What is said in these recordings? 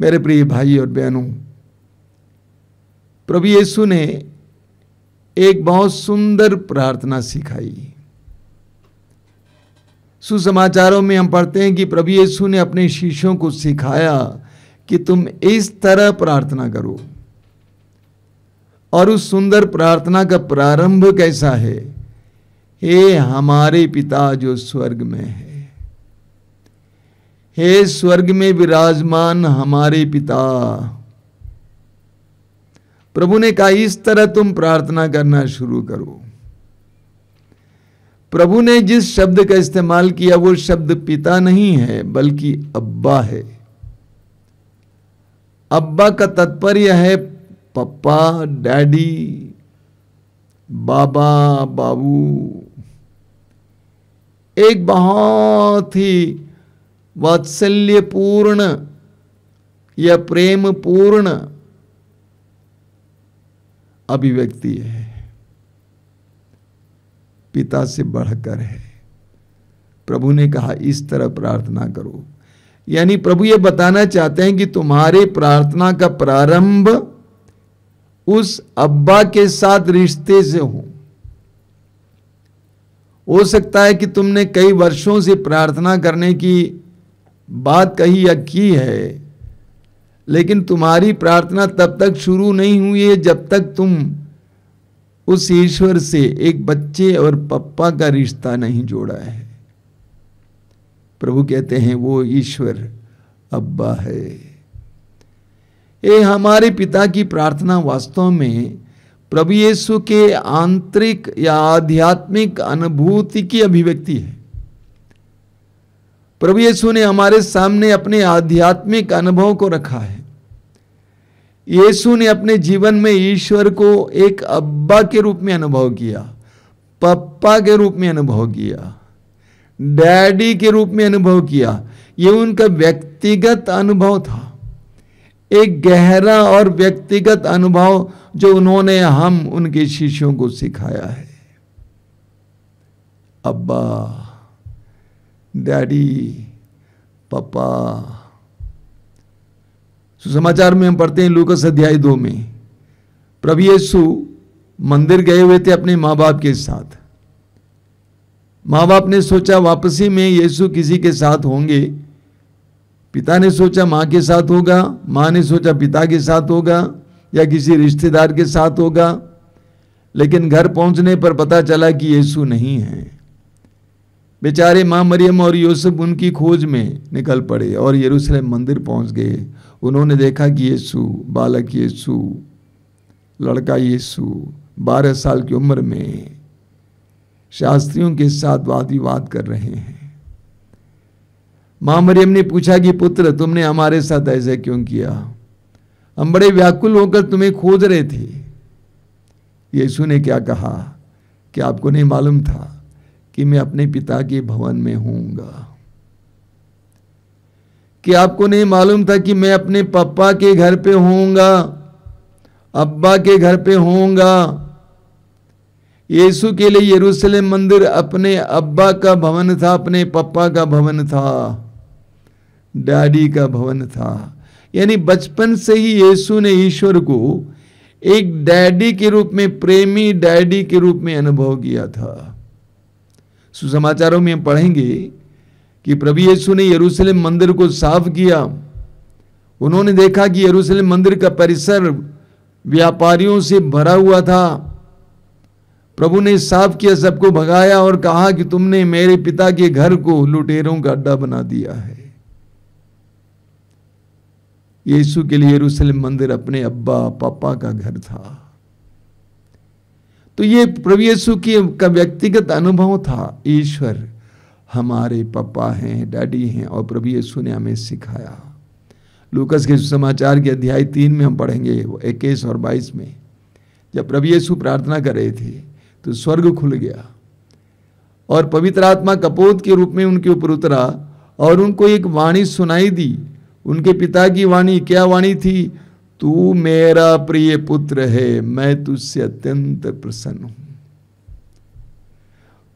मेरे प्रिय भाई और बहनों प्रभु यीशु ने एक बहुत सुंदर प्रार्थना सिखाई सुसमाचारों में हम पढ़ते हैं कि प्रभु यीशु ने अपने शिष्यों को सिखाया कि तुम इस तरह प्रार्थना करो और उस सुंदर प्रार्थना का प्रारंभ कैसा है हे हमारे पिता जो स्वर्ग में है हे स्वर्ग में विराजमान हमारे पिता प्रभु ने कहा इस तरह तुम प्रार्थना करना शुरू करो प्रभु ने जिस शब्द का इस्तेमाल किया वो शब्द पिता नहीं है बल्कि अब्बा है अब्बा का तात्पर्य है पप्पा डैडी बाबा बाबू एक बहुत ही वात्सल्य पूर्ण या प्रेम पूर्ण अभिव्यक्ति है पिता से बढ़कर है प्रभु ने कहा इस तरह प्रार्थना करो यानी प्रभु ये बताना चाहते हैं कि तुम्हारे प्रार्थना का प्रारंभ उस अब्बा के साथ रिश्ते से हो हो सकता है कि तुमने कई वर्षों से प्रार्थना करने की बात कही या की है लेकिन तुम्हारी प्रार्थना तब तक शुरू नहीं हुई है जब तक तुम उस ईश्वर से एक बच्चे और पप्पा का रिश्ता नहीं जोड़ा है प्रभु कहते हैं वो ईश्वर अब्बा है ये हमारे पिता की प्रार्थना वास्तव में प्रभु यीशु के आंतरिक या आध्यात्मिक अनुभूति की अभिव्यक्ति है प्रभु यीशु ने हमारे सामने अपने आध्यात्मिक अनुभव को रखा है यीशु ने अपने जीवन में ईश्वर को एक अब्बा के रूप में अनुभव किया पप्पा के रूप में अनुभव किया डैडी के रूप में अनुभव किया ये उनका व्यक्तिगत अनुभव था एक गहरा और व्यक्तिगत अनुभव जो उन्होंने हम उनके शिष्यों को सिखाया है अब्बा डैडी पापा सुसमाचार में हम पढ़ते हैं लूकस अध्याय दो में प्रभु यीशु मंदिर गए हुए थे अपने माँ बाप के साथ माँ बाप ने सोचा वापसी में यीशु किसी के साथ होंगे पिता ने सोचा माँ के साथ होगा माँ ने सोचा पिता के साथ होगा या किसी रिश्तेदार के साथ होगा लेकिन घर पहुंचने पर पता चला कि यीशु नहीं है बेचारे माँ मरियम और यूसुफ उनकी खोज में निकल पड़े और यरूशलेम मंदिर पहुँच गए उन्होंने देखा कि यीशु बालक यीशु लड़का यीशु बारह साल की उम्र में शास्त्रियों के साथ वाद विवाद कर रहे हैं माँ मरियम ने पूछा कि पुत्र तुमने हमारे साथ ऐसे क्यों किया हम बड़े व्याकुल होकर तुम्हें खोज रहे थे यीशु ने क्या कहा कि आपको नहीं मालूम था कि मैं अपने पिता के भवन में होऊंगा कि आपको नहीं मालूम था कि मैं अपने पापा के घर पे होऊंगा अब्बा के घर पे होऊंगा यीशु के लिए यरूशलेम मंदिर अपने अब्बा का भवन था अपने पापा का भवन था डैडी का भवन था यानी बचपन से ही यीशु ने ईश्वर को एक डैडी के रूप में प्रेमी डैडी के रूप में अनुभव किया था सुसमाचारों में हम पढ़ेंगे कि प्रभु यीशु ने यरूशलेम मंदिर को साफ किया उन्होंने देखा कि यरूशलेम मंदिर का परिसर व्यापारियों से भरा हुआ था प्रभु ने साफ किया सबको भगाया और कहा कि तुमने मेरे पिता के घर को लुटेरों का अड्डा बना दिया है यीशु के लिए यरूशलेम मंदिर अपने अब्बा पापा का घर था तो ये प्रभु यीशु की का व्यक्तिगत अनुभव था ईश्वर हमारे पापा हैं डैडी हैं और प्रभु यीशु ने हमें सिखाया लूकस के समाचार के अध्याय तीन में हम पढ़ेंगे इक्कीस और बाईस में जब प्रभु यीशु प्रार्थना कर रहे थे तो स्वर्ग खुल गया और पवित्र आत्मा कपोत के रूप में उनके ऊपर उतरा और उनको एक वाणी सुनाई दी उनके पिता की वाणी क्या वाणी थी तू मेरा प्रिय पुत्र है मैं तुझसे अत्यंत प्रसन्न हूं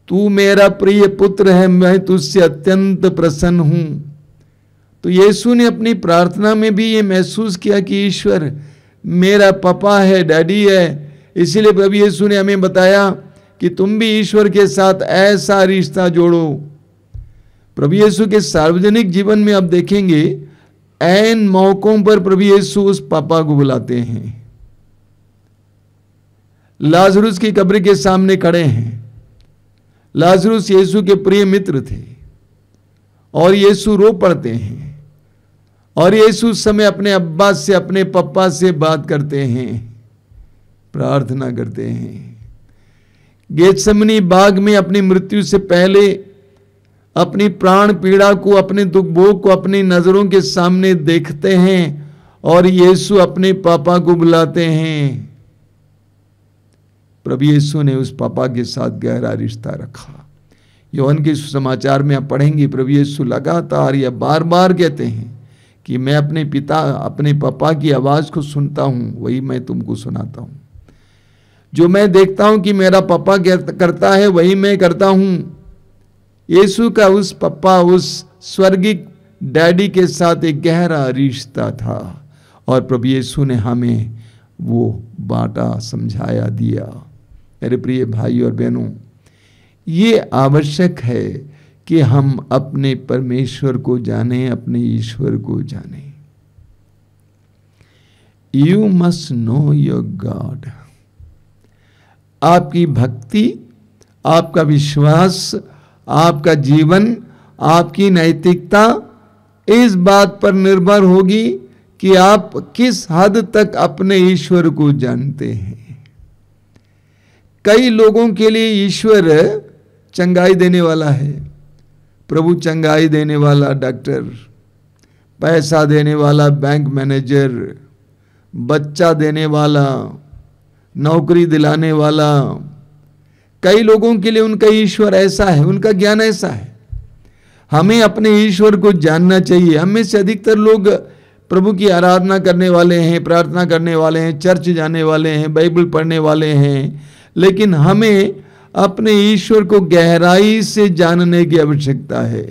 तू मेरा प्रिय पुत्र है मैं तुझसे अत्यंत प्रसन्न हूं तो यीशु ने अपनी प्रार्थना में भी ये महसूस किया कि ईश्वर मेरा पापा है डैडी है इसीलिए प्रभु यीशु ने हमें बताया कि तुम भी ईश्वर के साथ ऐसा रिश्ता जोड़ो प्रभु यीशु के सार्वजनिक जीवन में आप देखेंगे एन मौकों पर प्रभु यीशु उस पापा को बुलाते हैं लाजरुस की कब्र के सामने खड़े हैं लाजरुस यीशु के प्रिय मित्र थे और यीशु रो पड़ते हैं और यीशु समय अपने अब्बा से अपने पप्पा से बात करते हैं प्रार्थना करते हैं गेतसमनी बाग में अपनी मृत्यु से पहले अपनी प्राण पीड़ा को अपने दुख भोग को अपनी नज़रों के सामने देखते हैं और यीशु अपने पापा को बुलाते हैं प्रभु यीशु ने उस पापा के साथ गहरा रिश्ता रखा यौन के समाचार में आप पढ़ेंगे प्रभु यीशु लगातार या बार बार कहते हैं कि मैं अपने पिता अपने पापा की आवाज़ को सुनता हूँ वही मैं तुमको सुनाता हूँ जो मैं देखता हूँ कि मेरा पापा करता है वही मैं करता हूँ यीशु का उस पप्पा उस स्वर्गिक डैडी के साथ एक गहरा रिश्ता था और प्रभु यीशु ने हमें वो बाटा समझाया दिया मेरे प्रिय भाई और बहनों ये आवश्यक है कि हम अपने परमेश्वर को जाने अपने ईश्वर को जाने you must know your God आपकी भक्ति आपका विश्वास आपका जीवन आपकी नैतिकता इस बात पर निर्भर होगी कि आप किस हद तक अपने ईश्वर को जानते हैं कई लोगों के लिए ईश्वर चंगाई देने वाला है प्रभु चंगाई देने वाला डॉक्टर पैसा देने वाला बैंक मैनेजर बच्चा देने वाला नौकरी दिलाने वाला कई लोगों के लिए उनका ईश्वर ऐसा है उनका ज्ञान ऐसा है हमें अपने ईश्वर को जानना चाहिए हम में से अधिकतर लोग प्रभु की आराधना करने वाले हैं प्रार्थना करने वाले हैं चर्च जाने वाले हैं बाइबल पढ़ने वाले हैं लेकिन हमें अपने ईश्वर को गहराई से जानने की आवश्यकता है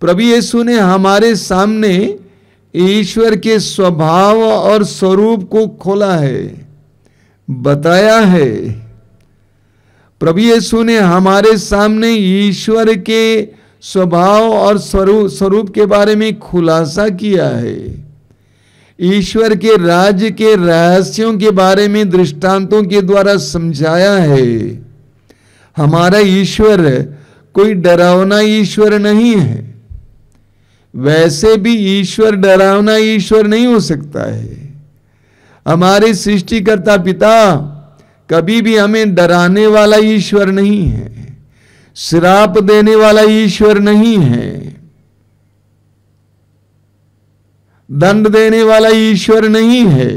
प्रभु यीशु ने हमारे सामने ईश्वर के स्वभाव और स्वरूप को खोला है बताया है प्रभु यीशु ने हमारे सामने ईश्वर के स्वभाव और स्वरूप स्वरूप के बारे में खुलासा किया है ईश्वर के राज्य के रहस्यों के बारे में दृष्टांतों के द्वारा समझाया है हमारा ईश्वर कोई डरावना ईश्वर नहीं है वैसे भी ईश्वर डरावना ईश्वर नहीं हो सकता है हमारे सृष्टिकर्ता पिता कभी भी हमें डराने वाला ईश्वर नहीं है श्राप देने वाला ईश्वर नहीं है दंड देने वाला ईश्वर नहीं है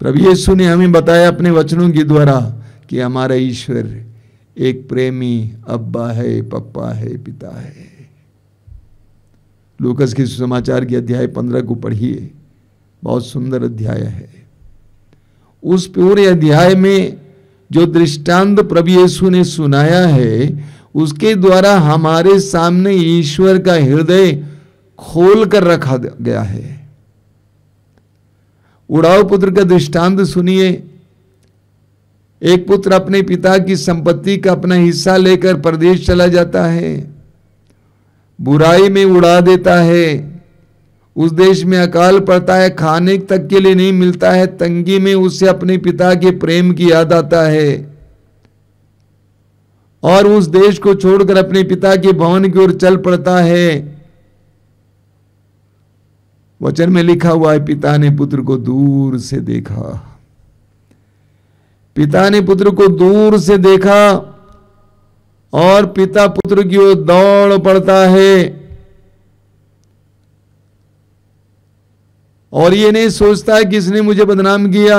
प्रभु यीशु ने हमें बताया अपने वचनों के द्वारा कि हमारा ईश्वर एक प्रेमी अब्बा है पप्पा है पिता है लूकस के सुसमाचार के अध्याय पंद्रह को पढ़िए बहुत सुंदर अध्याय है उस पूरे अध्याय में जो दृष्टांत प्रभु येसु ने सुनाया है उसके द्वारा हमारे सामने ईश्वर का हृदय खोल कर रखा गया है उड़ाव पुत्र का दृष्टांत सुनिए एक पुत्र अपने पिता की संपत्ति का अपना हिस्सा लेकर प्रदेश चला जाता है बुराई में उड़ा देता है उस देश में अकाल पड़ता है खाने तक के लिए नहीं मिलता है तंगी में उसे अपने पिता के प्रेम की याद आता है और उस देश को छोड़कर अपने पिता के भवन की ओर चल पड़ता है वचन में लिखा हुआ है पिता ने पुत्र को दूर से देखा पिता ने पुत्र को दूर से देखा और पिता पुत्र की ओर दौड़ पड़ता है और ये नहीं सोचता है कि इसने मुझे बदनाम किया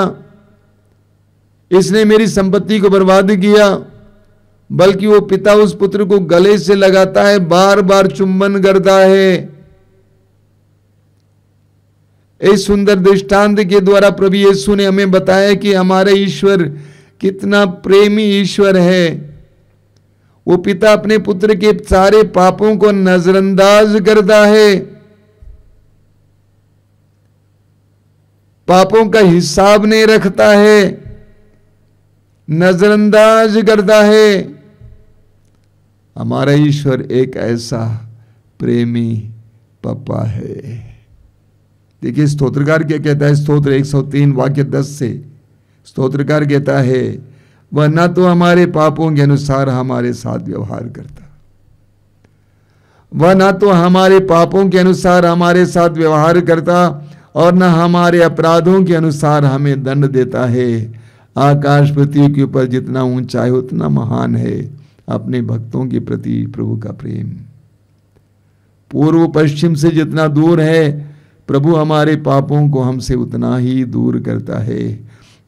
इसने मेरी संपत्ति को बर्बाद किया बल्कि वो पिता उस पुत्र को गले से लगाता है बार बार चुंबन करता है इस सुंदर दृष्टांत के द्वारा प्रभु यीशु ने हमें बताया कि हमारे ईश्वर कितना प्रेमी ईश्वर है वो पिता अपने पुत्र के सारे पापों को नजरअंदाज करता है पापों का हिसाब नहीं रखता है नजरअंदाज करता है हमारा ईश्वर एक ऐसा प्रेमी पापा है देखिए स्तोत्रकार क्या कहता है स्तोत्र 103 वाक्य 10 से स्तोत्रकार कहता है वह न तो हमारे पापों के अनुसार हमारे साथ व्यवहार करता वह न तो हमारे पापों के अनुसार हमारे साथ व्यवहार करता और न हमारे अपराधों के अनुसार हमें दंड देता है आकाश पृथ्वी के ऊपर जितना ऊंचा है उतना महान है अपने भक्तों के प्रति प्रभु का प्रेम पूर्व पश्चिम से जितना दूर है प्रभु हमारे पापों को हमसे उतना ही दूर करता है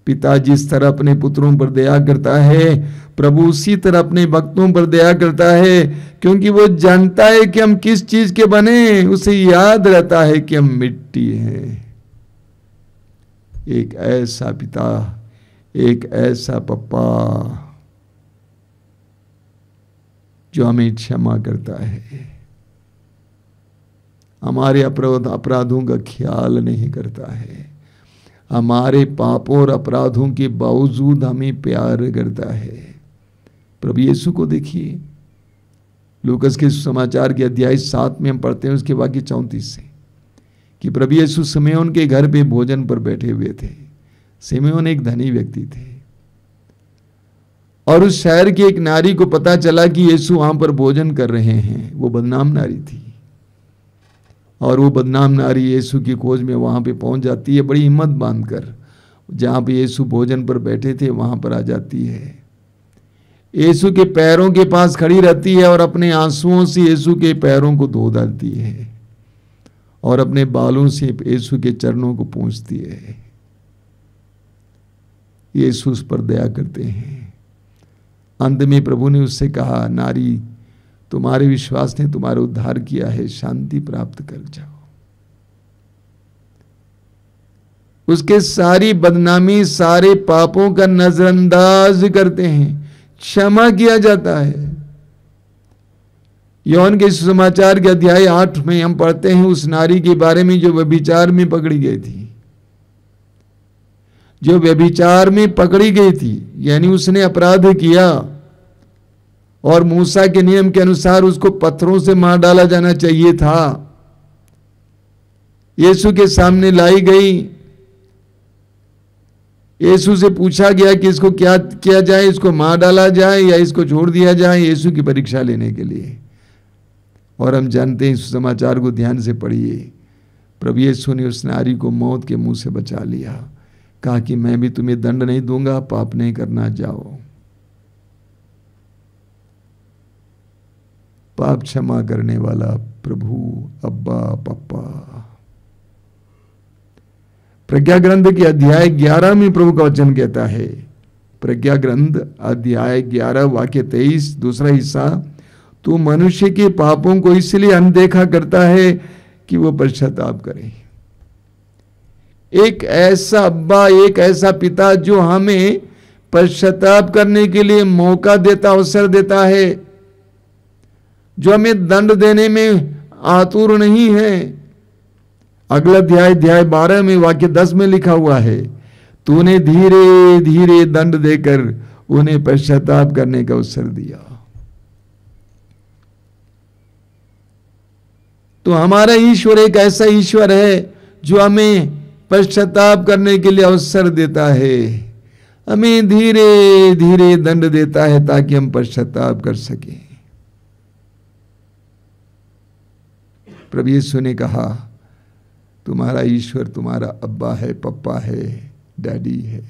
पिता जिस तरह अपने पुत्रों पर दया करता है प्रभु उसी तरह अपने भक्तों पर दया करता है क्योंकि वो जानता है कि हम किस चीज के बने उसे याद रहता है कि हम मिट्टी हैं एक ऐसा पिता एक ऐसा पप्पा जो हमें क्षमा करता है हमारे अपराध अपराधों का ख्याल नहीं करता है हमारे पापों और अपराधों के बावजूद हमें प्यार करता है प्रभु यीशु को देखिए लूकस के समाचार के अध्याय सात में हम पढ़ते हैं उसके वाक्य चौंतीस से कि प्रभु यीशु समय के घर पे भोजन पर बैठे हुए थे सिमेओन एक धनी व्यक्ति थे और उस शहर की एक नारी को पता चला कि यीशु वहां पर भोजन कर रहे हैं वो बदनाम नारी थी और वो बदनाम नारी यीशु की खोज में वहाँ पे पहुँच जाती है बड़ी हिम्मत बांध कर जहाँ पे यीशु भोजन पर बैठे थे वहाँ पर आ जाती है यीशु के पैरों के पास खड़ी रहती है और अपने आंसुओं से यीशु के पैरों को धो डालती है और अपने बालों से यीशु के चरणों को पूछती है यीशु उस पर दया करते हैं अंत में प्रभु ने उससे कहा नारी तुम्हारे विश्वास ने तुम्हारा उद्धार किया है शांति प्राप्त कर जाओ उसके सारी बदनामी सारे पापों का नजरअंदाज करते हैं क्षमा किया जाता है यौन के सुसमाचार के अध्याय आठ में हम पढ़ते हैं उस नारी के बारे में जो व्यभिचार में पकड़ी गई थी जो व्यभिचार में पकड़ी गई थी यानी उसने अपराध किया और मूसा के नियम के अनुसार उसको पत्थरों से मार डाला जाना चाहिए था यीशु के सामने लाई गई यीशु से पूछा गया कि इसको क्या किया जाए इसको मार डाला जाए या इसको छोड़ दिया जाए यीशु की परीक्षा लेने के लिए और हम जानते हैं इस समाचार को ध्यान से पढ़िए प्रभु यीशु ने उस नारी को मौत के मुंह से बचा लिया कहा कि मैं भी तुम्हें दंड नहीं दूंगा पाप नहीं करना जाओ पाप क्षमा करने वाला प्रभु अब्बा पप्पा प्रज्ञा ग्रंथ के अध्याय ग्यारह में प्रभु का वचन कहता है प्रज्ञा ग्रंथ अध्याय ग्यारह वाक्य तेईस दूसरा हिस्सा तो मनुष्य के पापों को इसलिए अनदेखा करता है कि वो पश्चाताप करे एक ऐसा अब्बा एक ऐसा पिता जो हमें पश्चाताप करने के लिए मौका देता अवसर देता है जो हमें दंड देने में आतुर नहीं है अगला अध्याय अध्याय बारह में वाक्य दस में लिखा हुआ है तूने धीरे धीरे दंड देकर उन्हें पश्चाताप करने का अवसर दिया तो हमारा ईश्वर एक ऐसा ईश्वर है जो हमें पश्चाताप करने के लिए अवसर देता है हमें धीरे धीरे दंड देता है ताकि हम पश्चाताप कर सकें प्रभु यीशु ने कहा तुम्हारा ईश्वर तुम्हारा अब्बा है पप्पा है डैडी है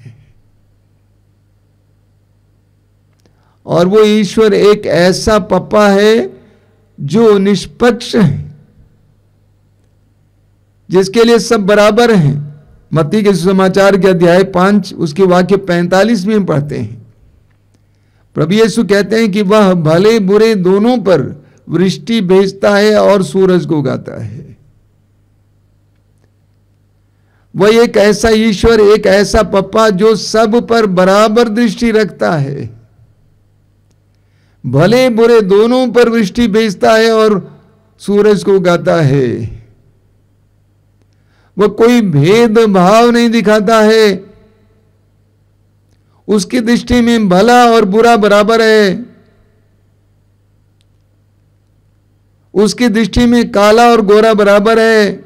और वो ईश्वर एक ऐसा पप्पा है जो निष्पक्ष है जिसके लिए सब बराबर हैं मत्ती के समाचार के अध्याय पांच उसके वाक्य पैंतालीस में पढ़ते हैं प्रभु यीशु कहते हैं कि वह भले बुरे दोनों पर वृष्टि भेजता है और सूरज को उगाता है वह एक ऐसा ईश्वर एक ऐसा पप्पा जो सब पर बराबर दृष्टि रखता है भले बुरे दोनों पर वृष्टि भेजता है और सूरज को उगाता है वह कोई भेद भाव नहीं दिखाता है उसकी दृष्टि में भला और बुरा बराबर है उसकी दृष्टि में काला और गोरा बराबर है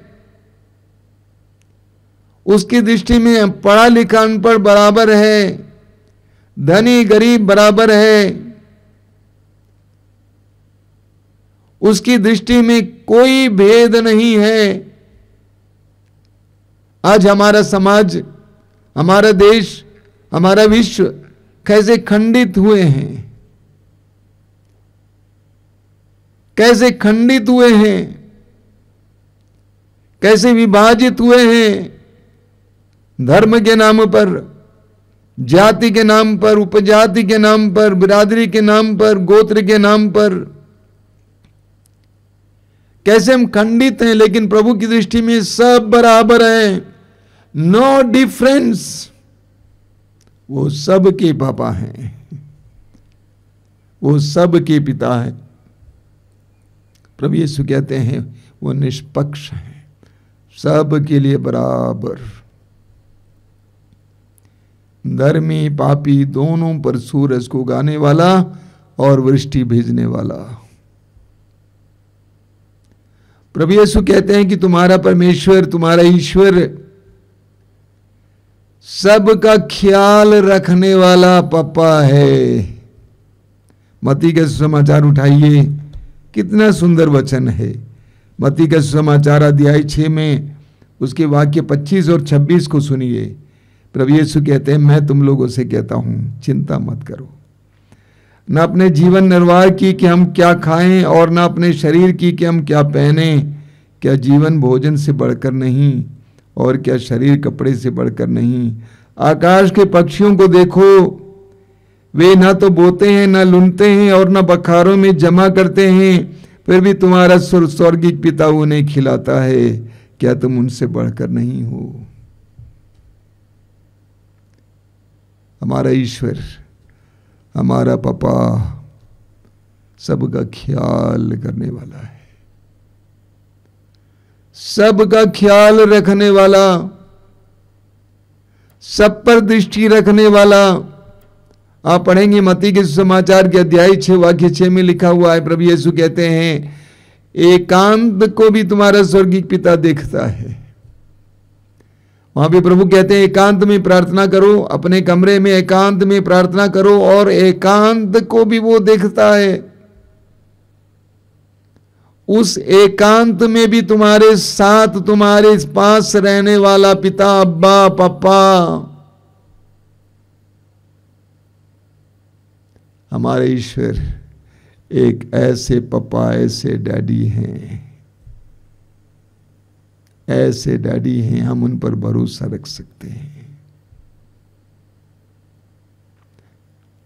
उसकी दृष्टि में पढ़ा लिखा अनपढ़ बराबर है धनी गरीब बराबर है उसकी दृष्टि में कोई भेद नहीं है आज हमारा समाज हमारा देश हमारा विश्व कैसे खंडित हुए हैं कैसे खंडित हुए हैं कैसे विभाजित हुए हैं धर्म के नाम पर जाति के नाम पर उपजाति के नाम पर बिरादरी के नाम पर गोत्र के नाम पर कैसे हम खंडित हैं लेकिन प्रभु की दृष्टि में सब बराबर है नो डिफरेंस वो सबके पापा हैं वो सबके पिता है प्रभु यीशु कहते हैं वो निष्पक्ष हैं सब के लिए बराबर धर्मी पापी दोनों पर सूरज को उगाने वाला और वृष्टि भेजने वाला प्रभु यीशु कहते हैं कि तुम्हारा परमेश्वर तुम्हारा ईश्वर सबका ख्याल रखने वाला पप्पा है मती के समाचार उठाइए कितना सुंदर वचन है मती का समाचार अध्याय छः में उसके वाक्य 25 और 26 को सुनिए प्रभु यीशु कहते हैं मैं तुम लोगों से कहता हूँ चिंता मत करो न अपने जीवन निर्वाह की कि हम क्या खाएं और न अपने शरीर की कि हम क्या पहने क्या जीवन भोजन से बढ़कर नहीं और क्या शरीर कपड़े से बढ़कर नहीं आकाश के पक्षियों को देखो वे ना तो बोते हैं ना लुनते हैं और न बखारों में जमा करते हैं फिर भी तुम्हारा स्वर्गीय पिता उन्हें खिलाता है क्या तुम उनसे बढ़कर नहीं हो हमारा ईश्वर हमारा पापा सबका ख्याल करने वाला है सबका ख्याल रखने वाला सब पर दृष्टि रखने वाला आप पढ़ेंगे मती के सुसमाचार के अध्याय छे वाक्य छे में लिखा हुआ है प्रभु यीशु कहते हैं एकांत को भी तुम्हारा स्वर्गीय पिता देखता है वहां भी प्रभु कहते हैं एकांत में प्रार्थना करो अपने कमरे में एकांत में प्रार्थना करो और एकांत को भी वो देखता है उस एकांत में भी तुम्हारे साथ तुम्हारे पास रहने वाला पिता अब्बा पापा हमारे ईश्वर एक ऐसे पापा ऐसे डैडी हैं ऐसे डैडी हैं हम उन पर भरोसा रख सकते हैं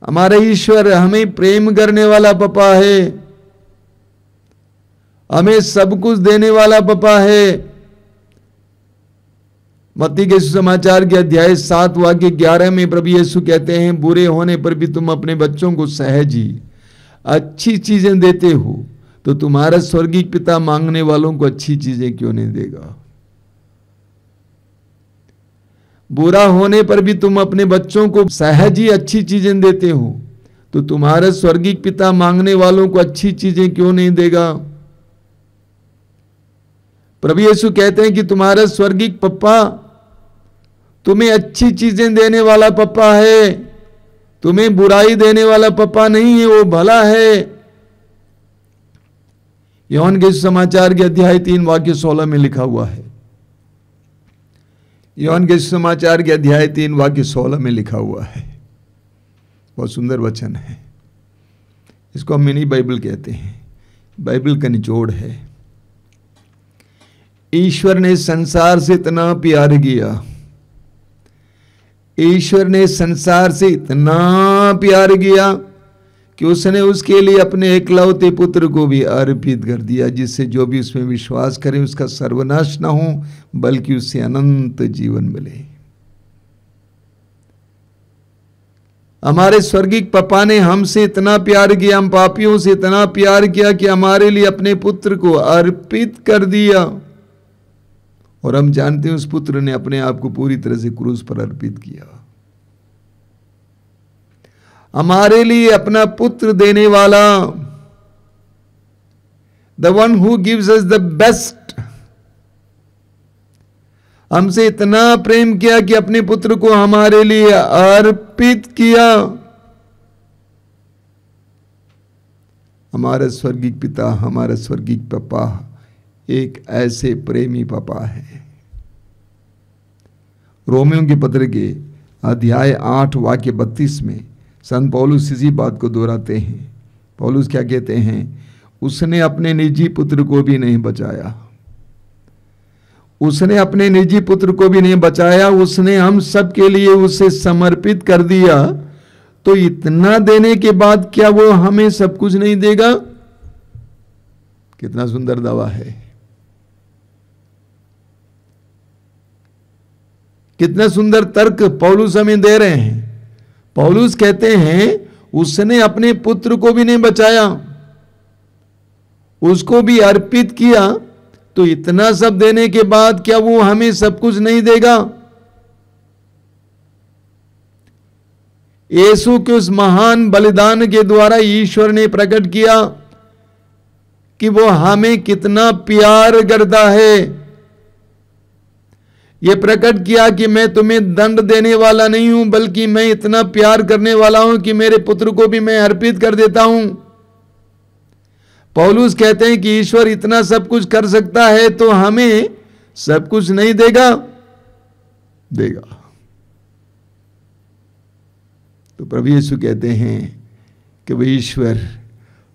हमारे ईश्वर हमें प्रेम करने वाला पापा है हमें सब कुछ देने वाला पपा है मत्ती के सुसमाचार के अध्याय सात वाक्य ग्यारह में प्रभु यीशु कहते हैं बुरे होने पर भी तुम अपने बच्चों को सहज ही अच्छी चीजें देते हो तो तुम्हारा स्वर्गीय पिता मांगने वालों को अच्छी चीजें क्यों नहीं देगा बुरा होने पर भी तुम अपने बच्चों को सहज ही अच्छी चीजें देते हो तो तुम्हारा स्वर्गीय पिता मांगने वालों को अच्छी चीजें क्यों नहीं देगा प्रभु यीशु कहते हैं कि तुम्हारा स्वर्गीय पप्पा तुम्हें अच्छी चीजें देने वाला पप्पा है तुम्हें बुराई देने वाला पप्पा नहीं है वो भला है यौन के समाचार के अध्याय तीन वाक्य सोलह में लिखा हुआ है यौन के समाचार के अध्याय तीन वाक्य सोलह में लिखा हुआ है बहुत सुंदर वचन है इसको हम मिनी बाइबल कहते हैं बाइबल का निचोड़ है ईश्वर ने संसार से इतना प्यार किया ईश्वर ने संसार से इतना प्यार किया कि उसने उसके लिए अपने एकलौते पुत्र को भी अर्पित कर दिया जिससे जो भी उसमें विश्वास करे उसका सर्वनाश ना हो बल्कि उससे अनंत जीवन मिले हमारे स्वर्गिक पापा ने हमसे इतना प्यार किया हम पापियों से इतना प्यार किया कि हमारे लिए अपने पुत्र को अर्पित कर दिया और हम जानते हैं उस पुत्र ने अपने आप को पूरी तरह से क्रूस पर अर्पित किया हमारे लिए अपना पुत्र देने वाला the one who gives us the best हमसे इतना प्रेम किया कि अपने पुत्र को हमारे लिए अर्पित किया हमारा स्वर्गिक पिता हमारा स्वर्गिक पापा एक ऐसे प्रेमी पापा है रोमियो के पत्र के अध्याय आठ वाक्य बत्तीस में संत पौलुस इसी बात को दोहराते हैं पौलुस क्या कहते हैं उसने अपने निजी पुत्र को भी नहीं बचाया उसने अपने निजी पुत्र को भी नहीं बचाया उसने हम सब के लिए उसे समर्पित कर दिया तो इतना देने के बाद क्या वो हमें सब कुछ नहीं देगा कितना सुंदर दावा है कितने सुंदर तर्क पौलूस हमें दे रहे हैं पौलूस कहते हैं उसने अपने पुत्र को भी नहीं बचाया उसको भी अर्पित किया तो इतना सब देने के बाद क्या वो हमें सब कुछ नहीं देगा यीशु के उस महान बलिदान के द्वारा ईश्वर ने प्रकट किया कि वो हमें कितना प्यार करता है ये प्रकट किया कि मैं तुम्हें दंड देने वाला नहीं हूं बल्कि मैं इतना प्यार करने वाला हूं कि मेरे पुत्र को भी मैं अर्पित कर देता हूं पौलुस कहते हैं कि ईश्वर इतना सब कुछ कर सकता है तो हमें सब कुछ नहीं देगा देगा तो प्रभु यीशु कहते हैं कि वह ईश्वर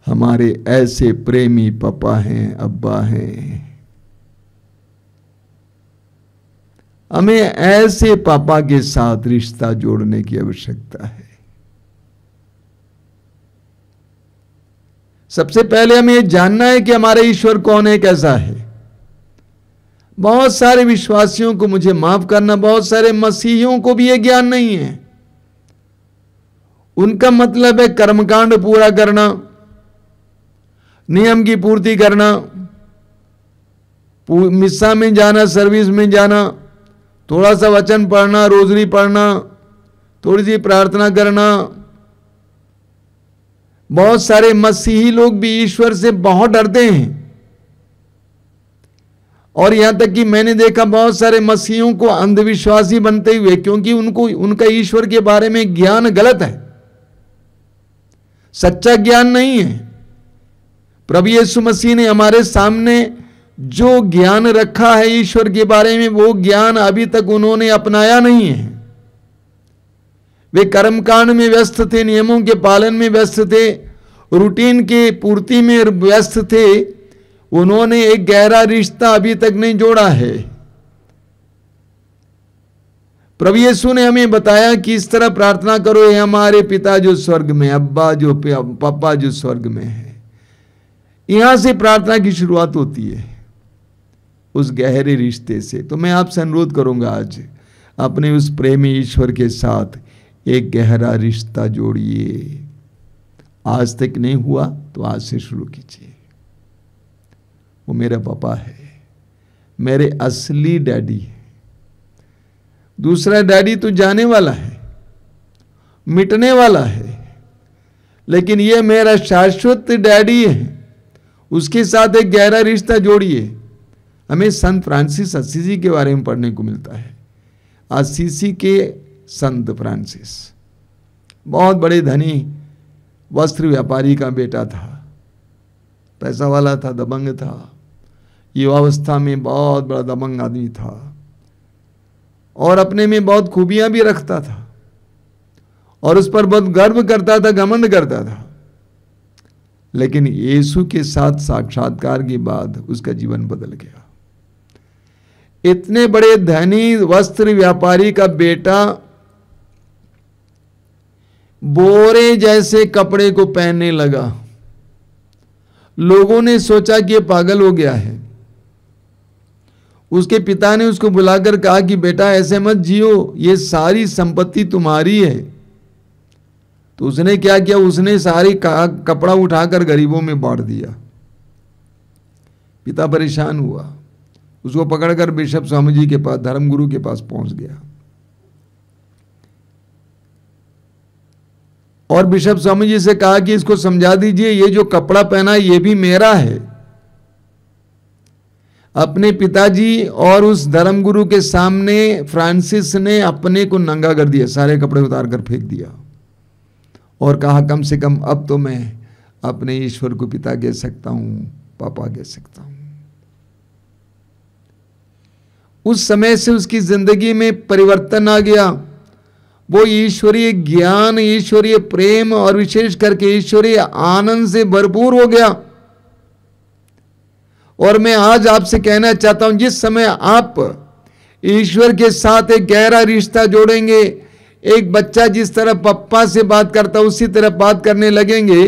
हमारे ऐसे प्रेमी पापा हैं अब्बा हैं हमें ऐसे पापा के साथ रिश्ता जोड़ने की आवश्यकता है सबसे पहले हमें यह जानना है कि हमारा ईश्वर कौन है कैसा है बहुत सारे विश्वासियों को मुझे माफ करना बहुत सारे मसीहियों को भी यह ज्ञान नहीं है उनका मतलब है कर्मकांड पूरा करना नियम की पूर्ति करना मिस्सा में जाना सर्विस में जाना थोड़ा सा वचन पढ़ना रोजरी पढ़ना थोड़ी सी प्रार्थना करना बहुत सारे मसीही लोग भी ईश्वर से बहुत डरते हैं और यहां तक कि मैंने देखा बहुत सारे मसीहों को अंधविश्वासी बनते हुए क्योंकि उनको उनका ईश्वर के बारे में ज्ञान गलत है सच्चा ज्ञान नहीं है प्रभु यीशु मसीह ने हमारे सामने जो ज्ञान रखा है ईश्वर के बारे में वो ज्ञान अभी तक उन्होंने अपनाया नहीं है वे कर्मकांड में व्यस्त थे नियमों के पालन में व्यस्त थे रूटीन के पूर्ति में व्यस्त थे उन्होंने एक गहरा रिश्ता अभी तक नहीं जोड़ा है प्रभु यीशु ने हमें बताया कि इस तरह प्रार्थना करो ये हमारे पिता जो स्वर्ग में अब्बा जो पापा जो स्वर्ग में है यहां से प्रार्थना की शुरुआत होती है उस गहरे रिश्ते से तो मैं आपसे अनुरोध करूंगा आज अपने उस प्रेमी ईश्वर के साथ एक गहरा रिश्ता जोड़िए आज तक नहीं हुआ तो आज से शुरू कीजिए वो मेरा पापा है मेरे असली डैडी है दूसरा डैडी तो जाने वाला है मिटने वाला है लेकिन ये मेरा शाश्वत डैडी है उसके साथ एक गहरा रिश्ता जोड़िए हमें संत फ्रांसिस असीसी के बारे में पढ़ने को मिलता है असीसी के संत फ्रांसिस बहुत बड़े धनी वस्त्र व्यापारी का बेटा था पैसा वाला था दबंग था युवावस्था में बहुत बड़ा दबंग आदमी था और अपने में बहुत खूबियां भी रखता था और उस पर बहुत गर्व करता था घमंड करता था लेकिन यीशु के साथ साक्षात्कार के बाद उसका जीवन बदल गया इतने बड़े धनी वस्त्र व्यापारी का बेटा बोरे जैसे कपड़े को पहनने लगा लोगों ने सोचा कि ये पागल हो गया है उसके पिता ने उसको बुलाकर कहा कि बेटा ऐसे मत जियो ये सारी संपत्ति तुम्हारी है तो उसने क्या किया उसने सारी कपड़ा उठाकर गरीबों में बांट दिया पिता परेशान हुआ उसको पकड़कर बिशप स्वामी जी के पास धर्मगुरु के पास पहुंच गया और बिशप स्वामी जी से कहा कि इसको समझा दीजिए ये जो कपड़ा पहना ये भी मेरा है अपने पिताजी और उस धर्मगुरु के सामने फ्रांसिस ने अपने को नंगा कर दिया सारे कपड़े उतार कर फेंक दिया और कहा कम से कम अब तो मैं अपने ईश्वर को पिता कह सकता हूँ पापा कह सकता हूँ उस समय से उसकी जिंदगी में परिवर्तन आ गया वो ईश्वरीय ज्ञान ईश्वरीय प्रेम और विशेष करके ईश्वरीय आनंद से भरपूर हो गया और मैं आज आपसे कहना चाहता हूं जिस समय आप ईश्वर के साथ एक गहरा रिश्ता जोड़ेंगे एक बच्चा जिस तरह पप्पा से बात करता उसी तरह बात करने लगेंगे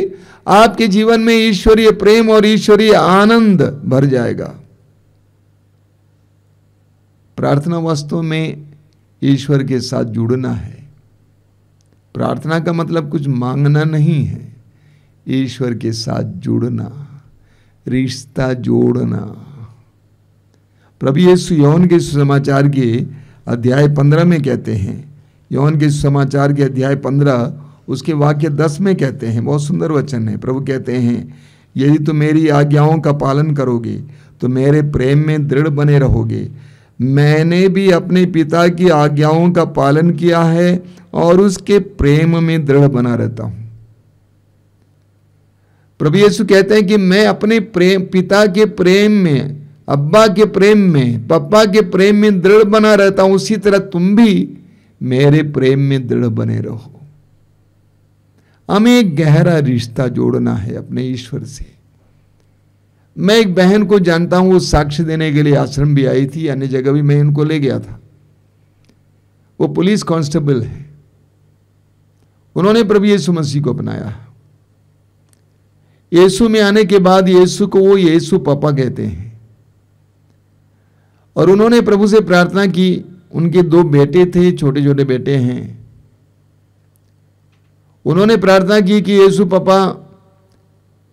आपके जीवन में ईश्वरीय प्रेम और ईश्वरीय आनंद भर जाएगा प्रार्थना वास्तव में ईश्वर के साथ जुड़ना है प्रार्थना का मतलब कुछ मांगना नहीं है ईश्वर के साथ जुड़ना रिश्ता जोड़ना प्रभु यीशु यौन के सुसमाचार के अध्याय पंद्रह में कहते हैं यौन के सुसमाचार के अध्याय पंद्रह उसके वाक्य दस में कहते हैं बहुत सुंदर वचन है प्रभु कहते हैं यदि तुम मेरी आज्ञाओं का पालन करोगे तो मेरे प्रेम में दृढ़ बने रहोगे मैंने भी अपने पिता की आज्ञाओं का पालन किया है और उसके प्रेम में दृढ़ बना रहता हूं प्रभु यीशु कहते हैं कि मैं अपने प्रेम पिता के प्रेम में अब्बा के प्रेम में पप्पा के प्रेम में दृढ़ बना रहता हूं उसी तरह तुम भी मेरे प्रेम में दृढ़ बने रहो हमें गहरा रिश्ता जोड़ना है अपने ईश्वर से मैं एक बहन को जानता हूं वो साक्ष्य देने के लिए आश्रम भी आई थी अन्य जगह भी मैं उनको ले गया था वो पुलिस कांस्टेबल है उन्होंने प्रभु यीशु मसीह को अपनाया यीशु में आने के बाद यीशु को वो यीशु पापा कहते हैं और उन्होंने प्रभु से प्रार्थना की उनके दो बेटे थे छोटे छोटे बेटे हैं उन्होंने प्रार्थना की कि यीशु पापा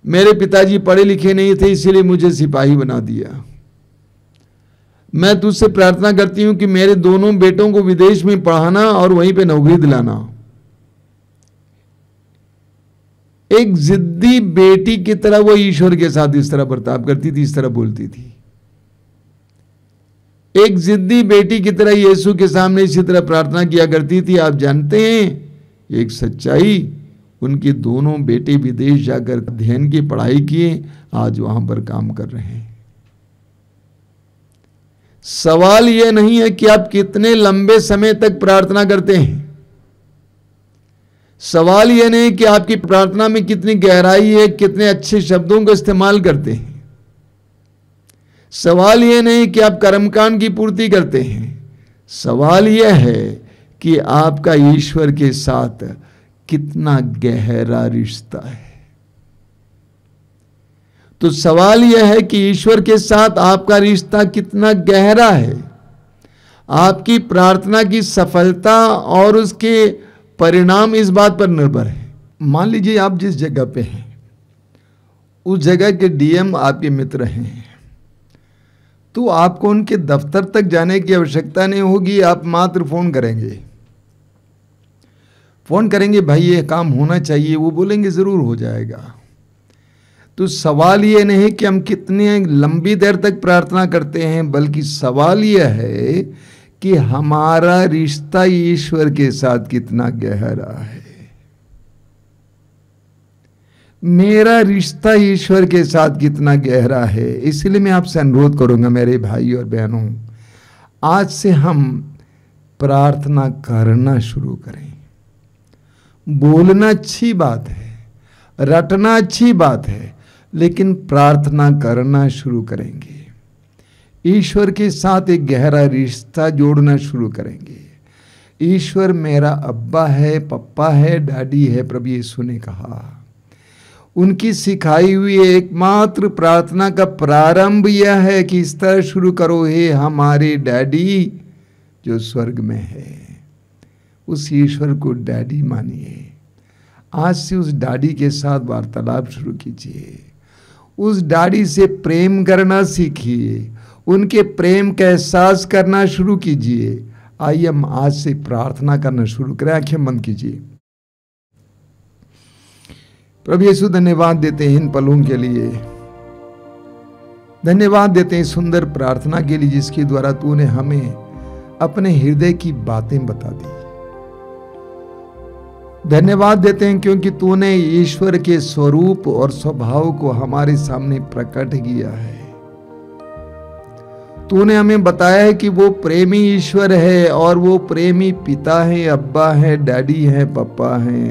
मेरे पिताजी पढ़े लिखे नहीं थे इसीलिए मुझे सिपाही बना दिया मैं तुझसे प्रार्थना करती हूं कि मेरे दोनों बेटों को विदेश में पढ़ाना और वहीं पे नौकरी दिलाना एक जिद्दी बेटी की तरह वो ईश्वर के साथ इस तरह बर्ताव करती थी इस तरह बोलती थी एक जिद्दी बेटी की तरह यीशु के सामने इसी तरह प्रार्थना किया करती थी आप जानते हैं एक सच्चाई उनके दोनों बेटे विदेश जाकर अध्ययन की पढ़ाई किए आज वहां पर काम कर रहे हैं सवाल यह नहीं है कि आप कितने लंबे समय तक प्रार्थना करते हैं सवाल यह नहीं कि आपकी प्रार्थना में कितनी गहराई है कितने अच्छे शब्दों का इस्तेमाल करते हैं सवाल यह नहीं कि आप कर्मकांड की पूर्ति करते हैं सवाल यह है कि आपका ईश्वर के साथ कितना गहरा रिश्ता है तो सवाल यह है कि ईश्वर के साथ आपका रिश्ता कितना गहरा है आपकी प्रार्थना की सफलता और उसके परिणाम इस बात पर निर्भर है मान लीजिए आप जिस जगह पे हैं उस जगह के डीएम आपके मित्र हैं तो आपको उनके दफ्तर तक जाने की आवश्यकता नहीं होगी आप मात्र फ़ोन करेंगे फ़ोन करेंगे भाई ये काम होना चाहिए वो बोलेंगे ज़रूर हो जाएगा तो सवाल ये नहीं कि हम कितने लंबी देर तक प्रार्थना करते हैं बल्कि सवाल यह है कि हमारा रिश्ता ईश्वर के साथ कितना गहरा है मेरा रिश्ता ईश्वर के साथ कितना गहरा है इसलिए मैं आपसे अनुरोध करूंगा मेरे भाई और बहनों आज से हम प्रार्थना करना शुरू करें बोलना अच्छी बात है रटना अच्छी बात है लेकिन प्रार्थना करना शुरू करेंगे ईश्वर के साथ एक गहरा रिश्ता जोड़ना शुरू करेंगे ईश्वर मेरा अब्बा है पप्पा है डैडी है प्रभु यीशु ने कहा उनकी सिखाई हुई एकमात्र प्रार्थना का प्रारंभ यह है कि इस तरह शुरू करो हे हमारे डैडी जो स्वर्ग में है उस ईश्वर को डैडी मानिए आज से उस डैडी के साथ वार्तालाप शुरू कीजिए उस डैडी से प्रेम करना सीखिए उनके प्रेम का एहसास करना शुरू कीजिए आइए हम आज से प्रार्थना करना शुरू करें आंखें बंद कीजिए प्रभु यीशु धन्यवाद देते हैं इन पलों के लिए धन्यवाद देते हैं सुंदर प्रार्थना के लिए जिसके द्वारा तूने हमें अपने हृदय की बातें बता दी धन्यवाद देते हैं क्योंकि तूने ईश्वर के स्वरूप और स्वभाव को हमारे सामने प्रकट किया है तूने हमें बताया है कि वो प्रेमी ईश्वर है और वो प्रेमी पिता है अब्बा है डैडी है पप्पा है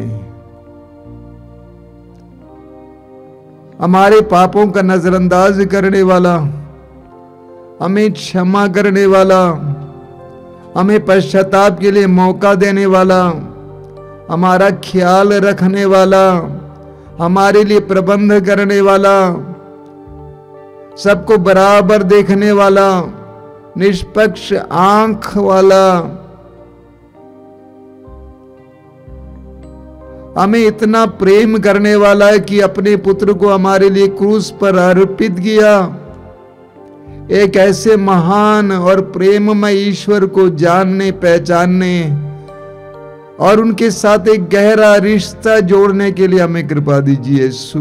हमारे पापों का नजरअंदाज करने वाला हमें क्षमा करने वाला हमें पश्चाताप के लिए मौका देने वाला हमारा ख्याल रखने वाला हमारे लिए प्रबंध करने वाला सबको बराबर देखने वाला निष्पक्ष आंख वाला हमें इतना प्रेम करने वाला है कि अपने पुत्र को हमारे लिए क्रूस पर अर्पित किया एक ऐसे महान और प्रेममय ईश्वर को जानने पहचानने और उनके साथ एक गहरा रिश्ता जोड़ने के लिए हमें कृपा दीजिए यीशु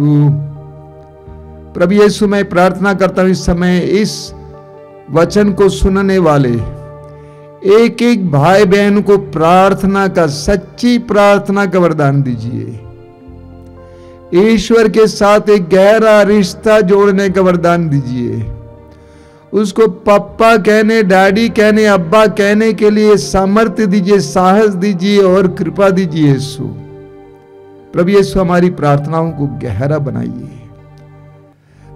प्रभु यीशु मैं प्रार्थना करता हूं इस समय इस वचन को सुनने वाले एक एक भाई बहन को प्रार्थना का सच्ची प्रार्थना का वरदान दीजिए ईश्वर के साथ एक गहरा रिश्ता जोड़ने का वरदान दीजिए उसको पप्पा कहने डैडी कहने अब्बा कहने के लिए सामर्थ्य दीजिए साहस दीजिए और कृपा दीजिए यीशु प्रभु यीशु हमारी प्रार्थनाओं को गहरा बनाइए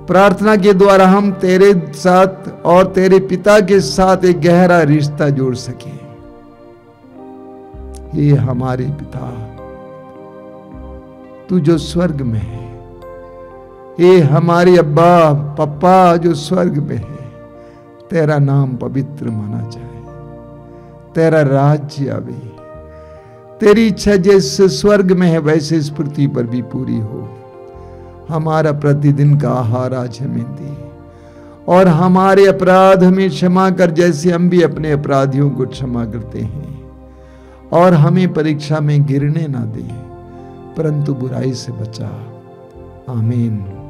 प्रार्थना के द्वारा हम तेरे साथ और तेरे पिता के साथ एक गहरा रिश्ता जोड़ सके ये हमारे पिता तू जो स्वर्ग में है ये हमारे अब्बा पप्पा जो स्वर्ग में है तेरा नाम पवित्र माना जाए तेरा राज्य आवे तेरी इच्छा जैसे स्वर्ग में है वैसे इस पृथ्वी पर भी पूरी हो हमारा प्रतिदिन का आहार आज हमें दे और हमारे अपराध हमें क्षमा कर जैसे हम भी अपने अपराधियों को क्षमा करते हैं और हमें परीक्षा में गिरने ना दे परंतु बुराई से बचा आमीन